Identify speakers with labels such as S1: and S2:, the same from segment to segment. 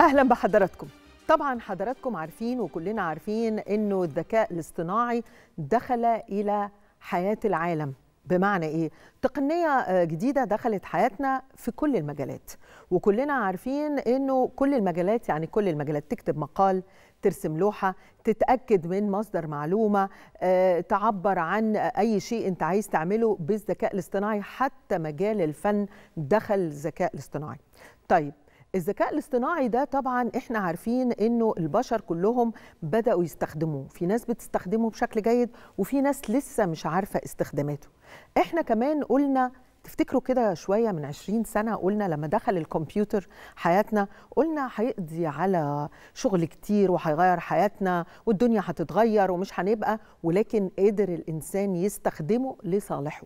S1: اهلا بحضراتكم طبعا حضراتكم عارفين وكلنا عارفين انه الذكاء الاصطناعي دخل الى حياه العالم بمعنى ايه تقنيه جديده دخلت حياتنا في كل المجالات وكلنا عارفين انه كل المجالات يعني كل المجالات تكتب مقال ترسم لوحه تتاكد من مصدر معلومه آه، تعبر عن اي شيء انت عايز تعمله بالذكاء الاصطناعي حتى مجال الفن دخل الذكاء الاصطناعي طيب الذكاء الاصطناعي ده طبعا احنا عارفين انه البشر كلهم بداوا يستخدموه في ناس بتستخدمه بشكل جيد وفي ناس لسه مش عارفه استخداماته احنا كمان قلنا تفتكروا كده شوية من 20 سنة قلنا لما دخل الكمبيوتر حياتنا قلنا هيقضي على شغل كتير وهيغير حياتنا والدنيا هتتغير ومش هنبقى ولكن قدر الإنسان يستخدمه لصالحه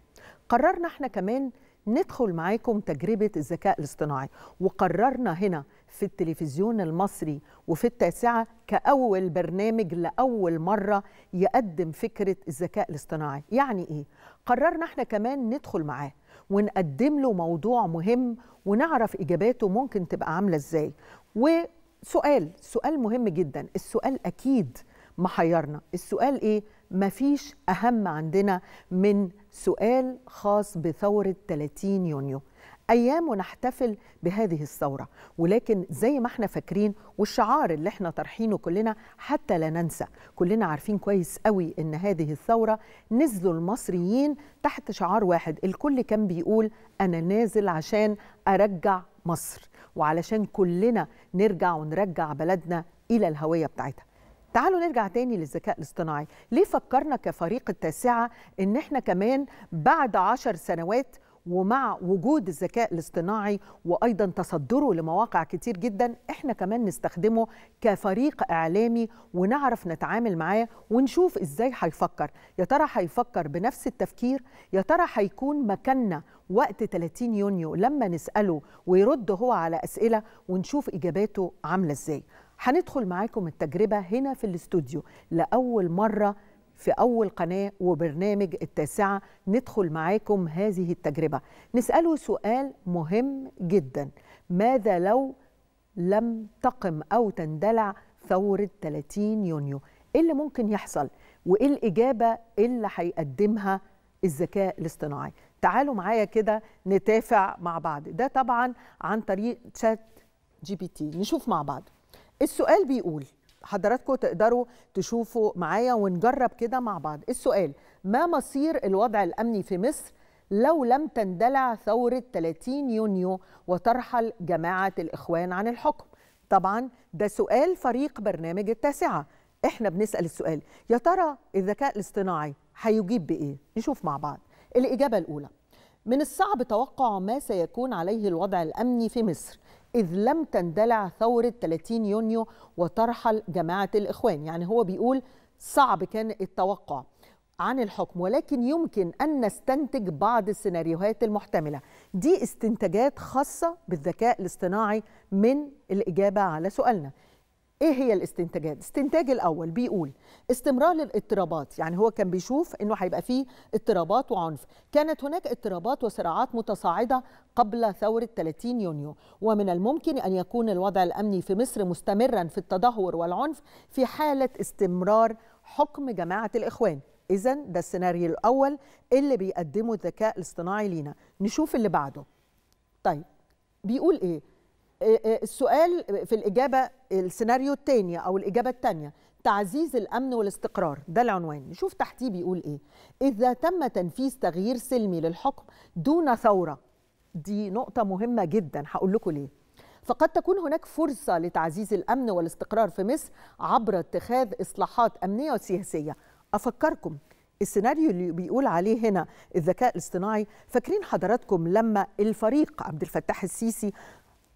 S1: قررنا احنا كمان ندخل معاكم تجربة الذكاء الاصطناعي وقررنا هنا في التلفزيون المصري وفي التاسعة كأول برنامج لأول مرة يقدم فكرة الذكاء الاصطناعي يعني إيه؟ قررنا احنا كمان ندخل معاه ونقدم له موضوع مهم ونعرف إجاباته ممكن تبقى عاملة إزاي وسؤال سؤال مهم جدا السؤال أكيد محيرنا السؤال إيه؟ مفيش أهم عندنا من سؤال خاص بثورة 30 يونيو أيام ونحتفل بهذه الثورة ولكن زي ما احنا فاكرين والشعار اللي احنا طرحينه كلنا حتى لا ننسى كلنا عارفين كويس قوي إن هذه الثورة نزلوا المصريين تحت شعار واحد الكل كان بيقول أنا نازل عشان أرجع مصر وعلشان كلنا نرجع ونرجع بلدنا إلى الهوية بتاعتها تعالوا نرجع تاني للذكاء الاصطناعي ليه فكرنا كفريق التاسعة إن إحنا كمان بعد عشر سنوات ومع وجود الذكاء الاصطناعي وايضا تصدره لمواقع كتير جدا احنا كمان نستخدمه كفريق اعلامي ونعرف نتعامل معاه ونشوف ازاي هيفكر يا ترى هيفكر بنفس التفكير يا ترى هيكون مكاننا وقت 30 يونيو لما نساله ويرد هو على اسئله ونشوف اجاباته عامله ازاي هندخل معاكم التجربة هنا في الاستوديو لأول مرة في أول قناة وبرنامج التاسعة ندخل معاكم هذه التجربة نسأله سؤال مهم جدا ماذا لو لم تقم أو تندلع ثورة 30 يونيو إيه اللي ممكن يحصل وإيه الإجابة اللي هيقدمها الذكاء الاصطناعي تعالوا معايا كده نتافع مع بعض ده طبعا عن طريق تشات جي بي تي نشوف مع بعض السؤال بيقول حضراتكم تقدروا تشوفوا معايا ونجرب كده مع بعض السؤال ما مصير الوضع الأمني في مصر لو لم تندلع ثورة 30 يونيو وترحل جماعة الإخوان عن الحكم طبعا ده سؤال فريق برنامج التاسعة احنا بنسأل السؤال يا ترى الذكاء الاصطناعي هيجيب بإيه نشوف مع بعض الإجابة الأولى من الصعب توقع ما سيكون عليه الوضع الأمني في مصر إذ لم تندلع ثورة 30 يونيو وترحل جماعة الإخوان يعني هو بيقول صعب كان التوقع عن الحكم ولكن يمكن أن نستنتج بعض السيناريوهات المحتملة دي استنتاجات خاصة بالذكاء الاصطناعي من الإجابة على سؤالنا ايه هي الاستنتاجات الاستنتاج الاول بيقول استمرار الاضطرابات يعني هو كان بيشوف انه هيبقى فيه اضطرابات وعنف كانت هناك اضطرابات وصراعات متصاعده قبل ثوره 30 يونيو ومن الممكن ان يكون الوضع الامني في مصر مستمرا في التدهور والعنف في حاله استمرار حكم جماعه الاخوان اذا ده السيناريو الاول اللي بيقدمه الذكاء الاصطناعي لينا نشوف اللي بعده طيب بيقول ايه آه، آه، السؤال في الإجابة السيناريو الثاني أو الإجابة الثانية تعزيز الأمن والاستقرار ده العنوان نشوف تحتيه بيقول إيه إذا تم تنفيذ تغيير سلمي للحكم دون ثورة دي نقطة مهمة جدا هقول لكم ليه فقد تكون هناك فرصة لتعزيز الأمن والاستقرار في مصر عبر اتخاذ إصلاحات أمنية وسياسية أفكركم السيناريو اللي بيقول عليه هنا الذكاء الاصطناعي فاكرين حضراتكم لما الفريق عبد الفتاح السيسي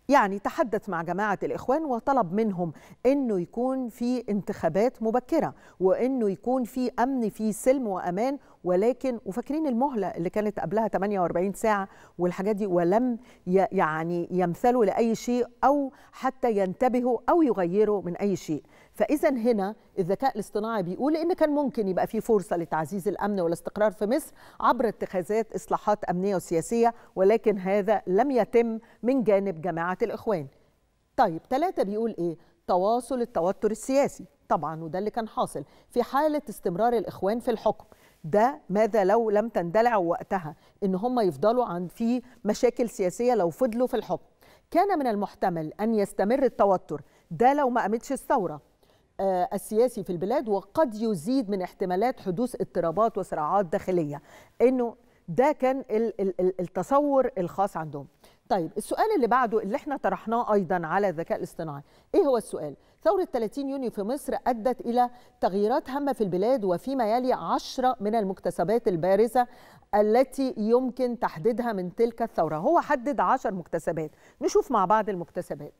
S1: يعني تحدث مع جماعة الإخوان وطلب منهم أنه يكون في انتخابات مبكرة وأنه يكون في أمن في سلم وأمان ولكن وفاكرين المهلة اللي كانت قبلها 48 ساعة والحاجات دي ولم يعني يمثلوا لأي شيء أو حتى ينتبهوا أو يغيروا من أي شيء فإذا هنا الذكاء الاصطناعي بيقول إن كان ممكن يبقى في فرصة لتعزيز الأمن والاستقرار في مصر عبر اتخاذات إصلاحات أمنية وسياسية ولكن هذا لم يتم من جانب جماعة الاخوان طيب ثلاثة بيقول ايه تواصل التوتر السياسي طبعا وده اللي كان حاصل في حاله استمرار الاخوان في الحكم ده ماذا لو لم تندلع وقتها ان هم يفضلوا عن في مشاكل سياسيه لو فضلوا في الحكم كان من المحتمل ان يستمر التوتر ده لو ما قامتش الثوره آه، السياسي في البلاد وقد يزيد من احتمالات حدوث اضطرابات وصراعات داخليه انه ده كان التصور الخاص عندهم طيب السؤال اللي بعده اللي احنا طرحناه ايضا على الذكاء الاصطناعي ايه هو السؤال ثورة 30 يونيو في مصر أدت إلى تغييرات هامة في البلاد وفيما يلي عشرة من المكتسبات البارزة التي يمكن تحديدها من تلك الثورة هو حدد عشر مكتسبات نشوف مع بعض المكتسبات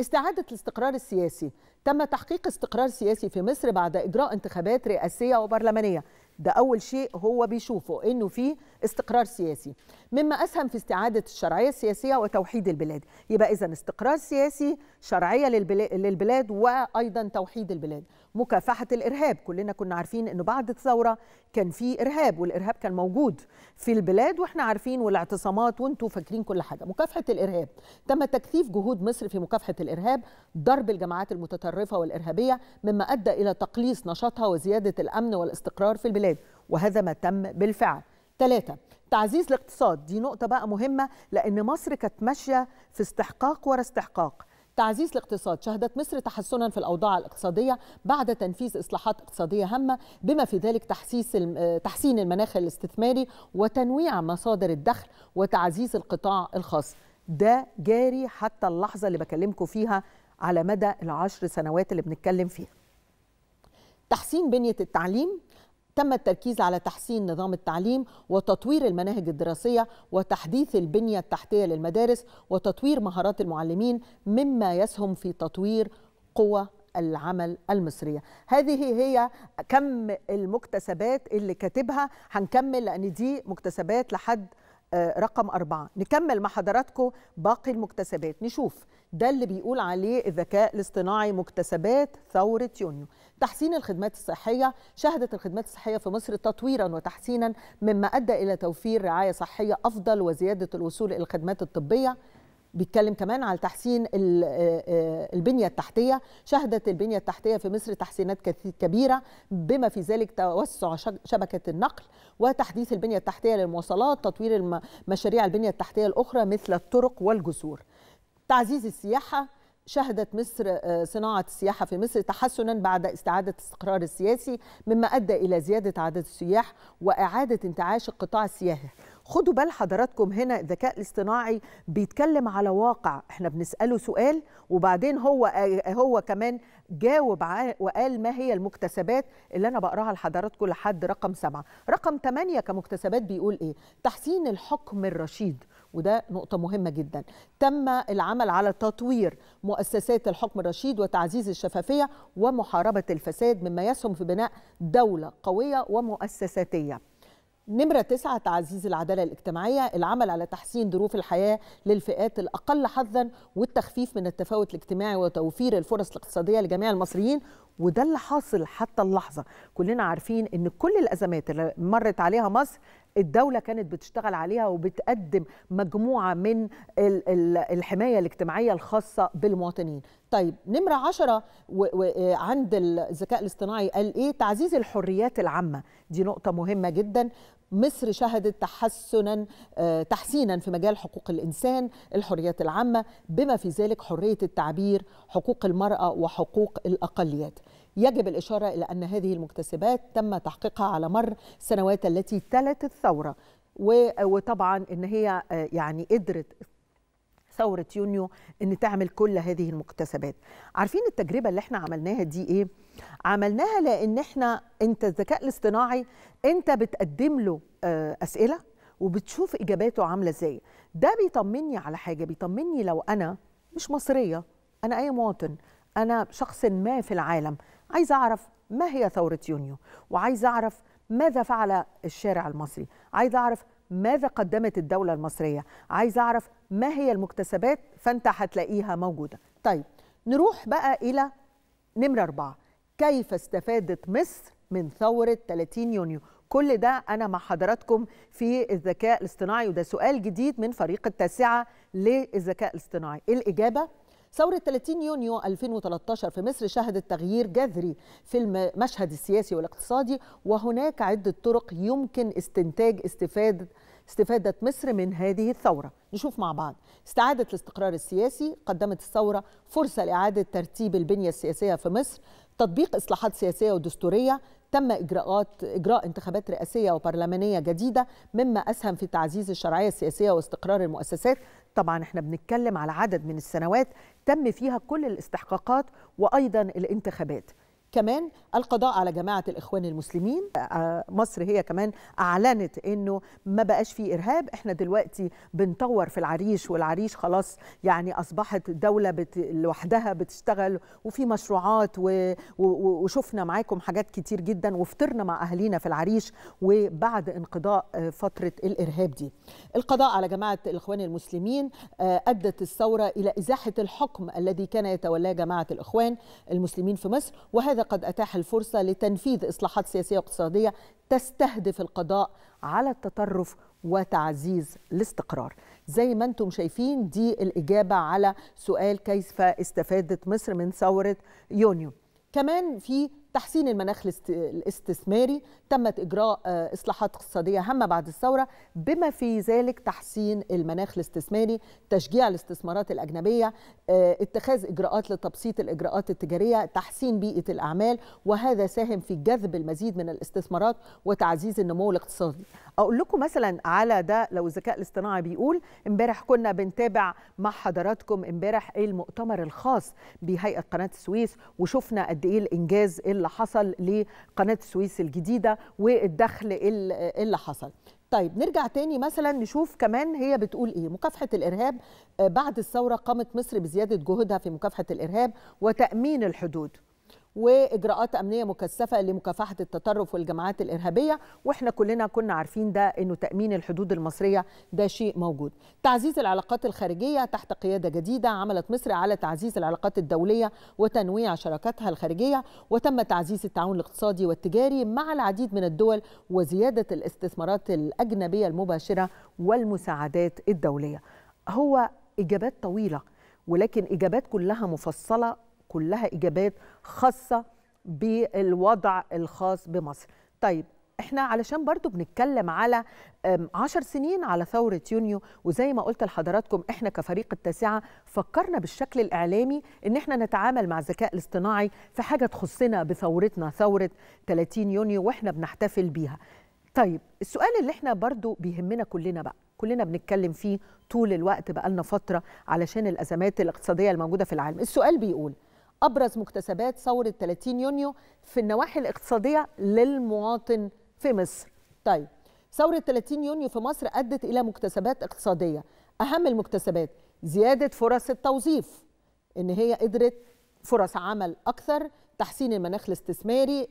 S1: استعادة الاستقرار السياسي تم تحقيق استقرار سياسي في مصر بعد إجراء انتخابات رئاسية وبرلمانية ده اول شيء هو بيشوفه انه في استقرار سياسي مما اسهم في استعاده الشرعيه السياسيه وتوحيد البلاد يبقى اذا استقرار سياسي شرعيه للبلاد وايضا توحيد البلاد مكافحه الارهاب كلنا كنا عارفين انه بعد الثوره كان في ارهاب والارهاب كان موجود في البلاد واحنا عارفين والاعتصامات وانتم فاكرين كل حاجه مكافحه الارهاب تم تكثيف جهود مصر في مكافحه الارهاب ضرب الجماعات المتطرفه والارهابيه مما ادى الى تقليص نشاطها وزياده الامن والاستقرار في البلاد وهذا ما تم بالفعل ثلاثة تعزيز الاقتصاد دي نقطة بقى مهمة لأن مصر كانت ماشية في استحقاق ورا استحقاق تعزيز الاقتصاد شهدت مصر تحسنا في الأوضاع الاقتصادية بعد تنفيذ إصلاحات اقتصادية هامة بما في ذلك تحسيس تحسين المناخ الاستثماري وتنويع مصادر الدخل وتعزيز القطاع الخاص ده جاري حتى اللحظة اللي بكلمكم فيها على مدى العشر سنوات اللي بنتكلم فيها تحسين بنية التعليم تم التركيز على تحسين نظام التعليم وتطوير المناهج الدراسيه وتحديث البنيه التحتيه للمدارس وتطوير مهارات المعلمين مما يسهم في تطوير قوى العمل المصريه هذه هي كم المكتسبات اللي كاتبها هنكمل لان دي مكتسبات لحد آه، رقم أربعة نكمل مع حضراتكم باقي المكتسبات نشوف ده اللي بيقول عليه الذكاء الاصطناعي مكتسبات ثورة يونيو تحسين الخدمات الصحية شهدت الخدمات الصحية في مصر تطويرا وتحسينا مما أدى إلى توفير رعاية صحية أفضل وزيادة الوصول إلى الخدمات الطبية بيتكلم كمان على تحسين آه، آه، البنية التحتية شهدت البنية التحتية في مصر تحسينات كبيرة بما في ذلك توسع شبكة النقل وتحديث البنية التحتية للمواصلات تطوير مشاريع البنية التحتية الأخرى مثل الطرق والجسور تعزيز السياحة شهدت مصر آه، صناعة السياحة في مصر تحسنا بعد استعادة الاستقرار السياسي مما أدى إلى زيادة عدد السياح وإعادة انتعاش القطاع السياحي خدوا بال حضراتكم هنا الذكاء الاصطناعي بيتكلم على واقع احنا بنساله سؤال وبعدين هو هو كمان جاوب وقال ما هي المكتسبات اللي انا بقراها لحضراتكم لحد رقم سبعة رقم ثمانية كمكتسبات بيقول ايه تحسين الحكم الرشيد وده نقطة مهمة جدا تم العمل على تطوير مؤسسات الحكم الرشيد وتعزيز الشفافية ومحاربة الفساد مما يسهم في بناء دولة قوية ومؤسساتية نمرة تسعة تعزيز العدالة الاجتماعية العمل على تحسين ظروف الحياة للفئات الأقل حظا والتخفيف من التفاوت الاجتماعي وتوفير الفرص الاقتصادية لجميع المصريين وده اللي حاصل حتى اللحظة كلنا عارفين أن كل الأزمات اللي مرت عليها مصر الدولة كانت بتشتغل عليها وبتقدم مجموعة من الحماية الاجتماعية الخاصة بالمواطنين طيب نمرة عشرة عند الذكاء الاصطناعي قال إيه تعزيز الحريات العامة دي نقطة مهمة جدا مصر شهدت تحسنا آه، تحسينا في مجال حقوق الانسان الحريات العامه بما في ذلك حريه التعبير حقوق المراه وحقوق الاقليات يجب الاشاره الى ان هذه المكتسبات تم تحقيقها على مر السنوات التي تلت الثوره وطبعا ان هي آه، يعني قدرت ثوره يونيو ان تعمل كل هذه المكتسبات عارفين التجربه اللي احنا عملناها دي ايه عملناها لان احنا انت الذكاء الاصطناعي انت بتقدم له آه، اسئله وبتشوف اجاباته عامله ازاي ده بيطمني على حاجه بيطمني لو انا مش مصريه انا اي مواطن انا شخص ما في العالم عايز اعرف ما هي ثوره يونيو وعايز اعرف ماذا فعل الشارع المصري عايز اعرف ماذا قدمت الدولة المصرية عايز أعرف ما هي المكتسبات فأنت هتلاقيها موجودة طيب نروح بقى إلى نمرة أربعة كيف استفادت مصر من ثورة 30 يونيو كل ده أنا مع حضراتكم في الذكاء الاصطناعي وده سؤال جديد من فريق التاسعة للذكاء الاصطناعي الإجابة ثورة 30 يونيو 2013 في مصر شهدت تغيير جذري في المشهد السياسي والاقتصادي وهناك عدة طرق يمكن استنتاج استفادة استفادة مصر من هذه الثورة نشوف مع بعض استعادة الاستقرار السياسي قدمت الثورة فرصة لإعادة ترتيب البنية السياسية في مصر تطبيق إصلاحات سياسية ودستورية تم إجراءات إجراء انتخابات رئاسية وبرلمانية جديدة مما أسهم في تعزيز الشرعية السياسية واستقرار المؤسسات طبعا احنا بنتكلم على عدد من السنوات تم فيها كل الاستحقاقات وأيضا الانتخابات كمان القضاء على جماعة الإخوان المسلمين آه، مصر هي كمان أعلنت أنه ما بقاش في إرهاب إحنا دلوقتي بنطور في العريش والعريش خلاص يعني أصبحت دولة بت... لوحدها بتشتغل وفي مشروعات و... و... وشفنا معاكم حاجات كتير جدا وفطرنا مع أهالينا في العريش وبعد انقضاء آه، فترة الإرهاب دي القضاء على جماعة الإخوان المسلمين آه، أدت الثورة إلى إزاحة الحكم الذي كان يتولاه جماعة الإخوان المسلمين في مصر وهذا قد أتاح الفرصة لتنفيذ إصلاحات سياسية واقتصادية تستهدف القضاء على التطرف وتعزيز الاستقرار زي ما انتم شايفين دي الإجابة على سؤال كيف استفادت مصر من ثورة يونيو كمان في تحسين المناخ الاستثماري تمت إجراء آه، إصلاحات اقتصادية هامة بعد الثورة بما في ذلك تحسين المناخ الاستثماري تشجيع الاستثمارات الأجنبية آه، اتخاذ إجراءات لتبسيط الإجراءات التجارية تحسين بيئة الأعمال وهذا ساهم في جذب المزيد من الاستثمارات وتعزيز النمو الاقتصادي أقول لكم مثلا على ده لو الذكاء الاصطناعي بيقول امبارح كنا بنتابع مع حضراتكم امبارح إيه المؤتمر الخاص بهيئة قناة السويس وشفنا قد إيه الإنجاز اللي اللي حصل لقناه السويس الجديده والدخل اللي حصل طيب نرجع تاني مثلا نشوف كمان هي بتقول ايه مكافحه الارهاب آه، بعد الثوره قامت مصر بزياده جهودها في مكافحه الارهاب وتامين الحدود واجراءات امنيه مكثفه لمكافحه التطرف والجماعات الارهابيه واحنا كلنا كنا عارفين ده انه تامين الحدود المصريه ده شيء موجود تعزيز العلاقات الخارجيه تحت قياده جديده عملت مصر على تعزيز العلاقات الدوليه وتنويع شراكاتها الخارجيه وتم تعزيز التعاون الاقتصادي والتجاري مع العديد من الدول وزياده الاستثمارات الاجنبيه المباشره والمساعدات الدوليه هو اجابات طويله ولكن اجابات كلها مفصله كلها اجابات خاصه بالوضع الخاص بمصر طيب احنا علشان برضو بنتكلم على عشر سنين على ثورة يونيو وزي ما قلت لحضراتكم احنا كفريق التاسعة فكرنا بالشكل الإعلامي ان احنا نتعامل مع الذكاء الاصطناعي في حاجة تخصنا بثورتنا ثورة 30 يونيو واحنا بنحتفل بيها طيب السؤال اللي احنا برضو بيهمنا كلنا بقى كلنا بنتكلم فيه طول الوقت بقالنا فترة علشان الأزمات الاقتصادية الموجودة في العالم السؤال بيقول أبرز مكتسبات ثورة 30 يونيو في النواحي الاقتصادية للمواطن في مصر طيب ثورة 30 يونيو في مصر أدت إلى مكتسبات اقتصادية أهم المكتسبات زيادة فرص التوظيف إن هي قدرت فرص عمل أكثر تحسين المناخ الاستثماري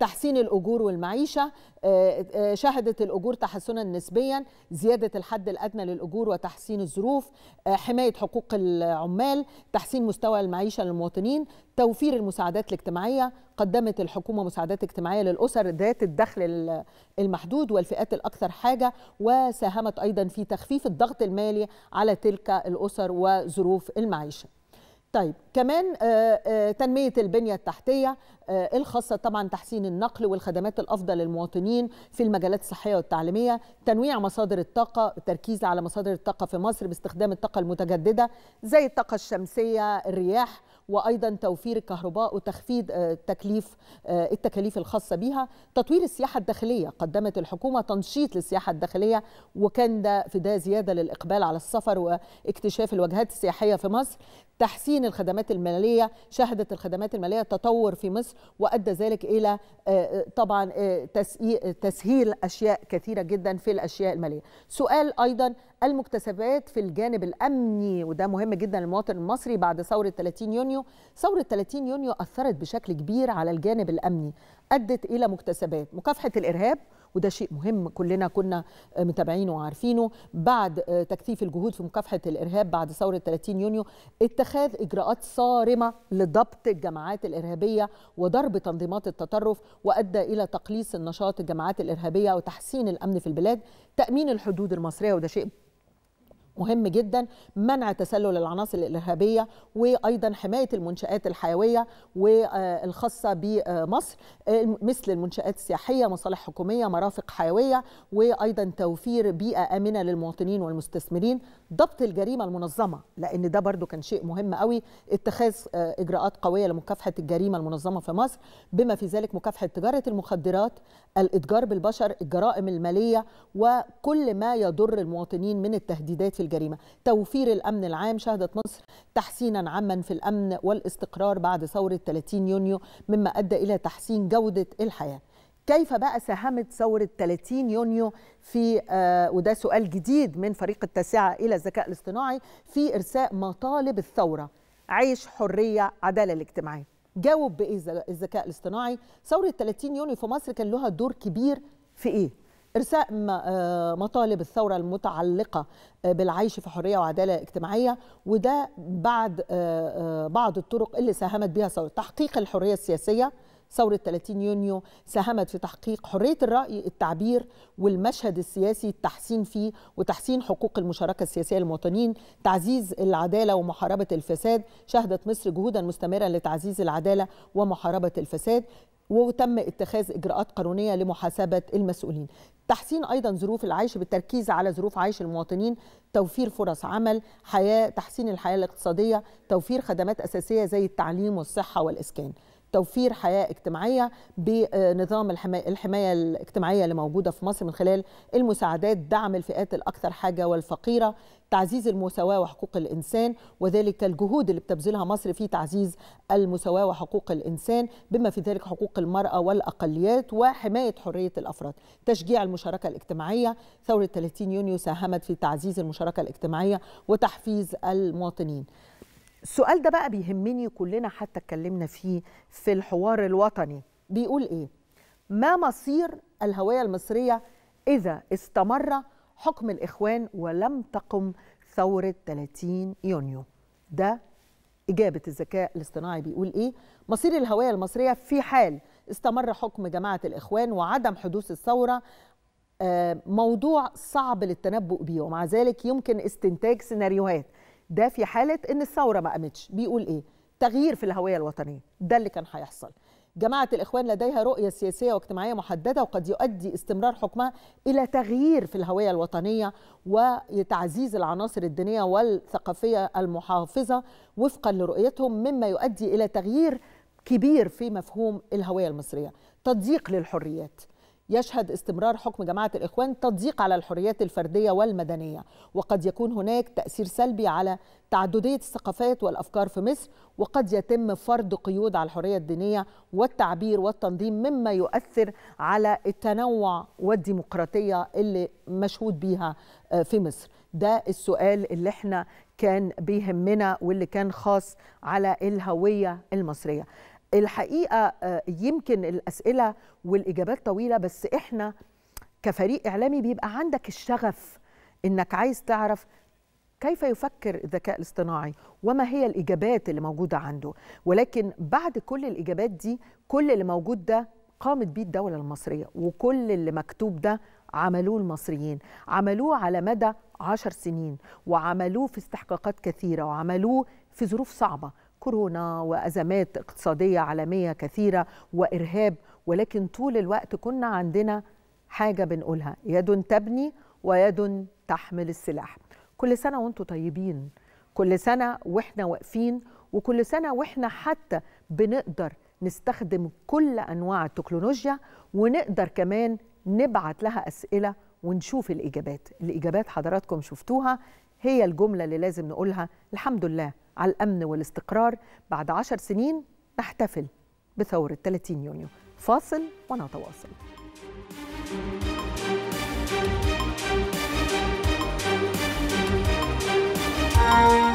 S1: تحسين الأجور والمعيشة آه، آه، شهدت الأجور تحسنا نسبيا زيادة الحد الأدنى للأجور وتحسين الظروف آه، حماية حقوق العمال تحسين مستوى المعيشة للمواطنين توفير المساعدات الاجتماعية قدمت الحكومة مساعدات اجتماعية للأسر ذات الدخل المحدود والفئات الأكثر حاجة وساهمت أيضا في تخفيف الضغط المالي على تلك الأسر وظروف المعيشة طيب كمان تنمية البنية التحتية آه، الخاصة طبعا تحسين النقل والخدمات الأفضل للمواطنين في المجالات الصحية والتعليمية تنويع مصادر الطاقة التركيز على مصادر الطاقة في مصر باستخدام الطاقة المتجددة زي الطاقة الشمسية الرياح وايضا توفير الكهرباء وتخفيض آه، تكليف آه، التكاليف الخاصه بها تطوير السياحه الداخليه قدمت الحكومه تنشيط للسياحه الداخليه وكان ده في ده زياده للاقبال على السفر واكتشاف الوجهات السياحيه في مصر تحسين الخدمات الماليه شهدت الخدمات الماليه تطور في مصر وادى ذلك الى آه، آه، طبعا آه، تسهيل اشياء كثيره جدا في الاشياء الماليه. سؤال ايضا المكتسبات في الجانب الامني وده مهم جدا للمواطن المصري بعد ثوره 30 يونيو، ثوره 30 يونيو اثرت بشكل كبير على الجانب الامني، ادت الى مكتسبات مكافحه الارهاب وده شيء مهم كلنا كنا آه، متابعينه وعارفينه بعد آه، تكثيف الجهود في مكافحه الارهاب بعد ثوره 30 يونيو اتخاذ اجراءات صارمه لضبط الجماعات الارهابيه وضرب تنظيمات التطرف وادى الى تقليص النشاط الجماعات الارهابيه وتحسين الامن في البلاد تامين الحدود المصريه وده شيء مهم جدا منع تسلل العناصر الارهابيه وايضا حمايه المنشات الحيويه والخاصه بمصر مثل المنشات السياحيه مصالح حكوميه مرافق حيويه وايضا توفير بيئه امنه للمواطنين والمستثمرين ضبط الجريمه المنظمه لان ده برضو كان شيء مهم قوي اتخاذ آه، اجراءات قويه لمكافحه الجريمه المنظمه في مصر بما في ذلك مكافحه تجاره المخدرات الاتجار بالبشر الجرائم الماليه وكل ما يضر المواطنين من التهديدات الجريمة توفير الأمن العام شهدت مصر تحسينا عاما في الأمن والاستقرار بعد ثورة 30 يونيو مما أدى إلى تحسين جودة الحياة كيف بقى ساهمت ثورة 30 يونيو في آه وده سؤال جديد من فريق التاسعة إلى الذكاء الاصطناعي في إرساء مطالب الثورة عيش حرية عدالة الاجتماعية جاوب بإيه الذكاء الاصطناعي ثورة 30 يونيو في مصر كان لها دور كبير في إيه إرساء آه، مطالب الثورة المتعلقة آه، بالعيش في حرية وعدالة اجتماعية وده بعد آه، بعض الطرق اللي ساهمت بها ثورة تحقيق الحرية السياسية ثورة 30 يونيو ساهمت في تحقيق حرية الرأي التعبير والمشهد السياسي التحسين فيه وتحسين حقوق المشاركة السياسية للمواطنين تعزيز العدالة ومحاربة الفساد شهدت مصر جهودا مستمرة لتعزيز العدالة ومحاربة الفساد وتم اتخاذ اجراءات قانونيه لمحاسبه المسؤولين تحسين ايضا ظروف العيش بالتركيز على ظروف عيش المواطنين توفير فرص عمل حياه تحسين الحياه الاقتصاديه توفير خدمات اساسيه زي التعليم والصحه والاسكان توفير حياه اجتماعيه بنظام الحمايه الاجتماعيه اللي موجوده في مصر من خلال المساعدات دعم الفئات الاكثر حاجه والفقيره تعزيز المساواة وحقوق الإنسان وذلك الجهود اللي بتبذلها مصر في تعزيز المساواة وحقوق الإنسان بما في ذلك حقوق المرأة والأقليات وحماية حرية الأفراد تشجيع المشاركة الاجتماعية ثورة 30 يونيو ساهمت في تعزيز المشاركة الاجتماعية وتحفيز المواطنين السؤال ده بقى بيهمني كلنا حتى اتكلمنا فيه في الحوار الوطني بيقول ايه ما مصير الهويه المصريه اذا استمر حكم الاخوان ولم تقم ثوره 30 يونيو ده إجابة الذكاء الاصطناعي بيقول إيه؟ مصير الهوية المصرية في حال استمر حكم جماعة الإخوان وعدم حدوث الثورة آه، موضوع صعب للتنبؤ بيه ومع ذلك يمكن استنتاج سيناريوهات ده في حاله ان الثوره ما قامتش بيقول ايه تغيير في الهويه الوطنيه ده اللي كان هيحصل جماعة الإخوان لديها رؤية سياسية واجتماعية محددة وقد يؤدي استمرار حكمها إلى تغيير في الهوية الوطنية وتعزيز العناصر الدينية والثقافية المحافظة وفقا لرؤيتهم مما يؤدي إلى تغيير كبير في مفهوم الهوية المصرية تضييق للحريات يشهد استمرار حكم جماعة الإخوان تضييق على الحريات الفردية والمدنية وقد يكون هناك تأثير سلبي على تعددية الثقافات والأفكار في مصر وقد يتم فرض قيود على الحرية الدينية والتعبير والتنظيم مما يؤثر على التنوع والديمقراطية اللي مشهود بيها آه، في مصر ده السؤال اللي احنا كان بيهمنا واللي كان خاص على الهوية المصرية الحقيقه آه، يمكن الاسئله والاجابات طويله بس احنا كفريق اعلامي بيبقى عندك الشغف انك عايز تعرف كيف يفكر الذكاء الاصطناعي وما هي الاجابات اللي موجوده عنده ولكن بعد كل الاجابات دي كل اللي موجود ده قامت بيه الدوله المصريه وكل اللي مكتوب ده عملوه المصريين عملوه على مدى عشر سنين وعملوه في استحقاقات كثيره وعملوه في ظروف صعبه كورونا وأزمات اقتصادية عالمية كثيرة وإرهاب ولكن طول الوقت كنا عندنا حاجة بنقولها يد تبني ويد تحمل السلاح كل سنة وانتم طيبين كل سنة واحنا واقفين وكل سنة واحنا حتى بنقدر نستخدم كل أنواع التكنولوجيا ونقدر كمان نبعت لها أسئلة ونشوف الإجابات الإجابات حضراتكم شفتوها هي الجملة اللي لازم نقولها الحمد لله على الأمن والاستقرار بعد عشر سنين نحتفل بثورة 30 يونيو فاصل ونتواصل thank you